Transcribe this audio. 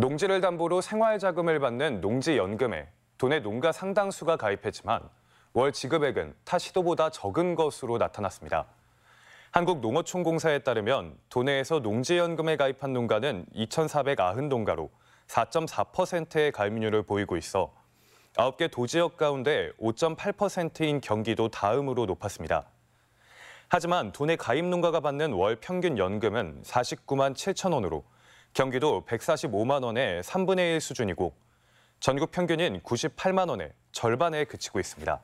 농지를 담보로 생활자금을 받는 농지연금에 돈의 농가 상당수가 가입했지만 월 지급액은 타 시도보다 적은 것으로 나타났습니다. 한국농어촌공사에 따르면 도내에서 농지연금에 가입한 농가는 2,490 농가로 4.4%의 가입률을 보이고 있어 9개 도지역 가운데 5.8%인 경기도 다음으로 높았습니다. 하지만 도내 가입 농가가 받는 월 평균 연금은 49만 7천 원으로 경기도 145만 원의 3분의 1 수준이고 전국 평균인 98만 원의 절반에 그치고 있습니다.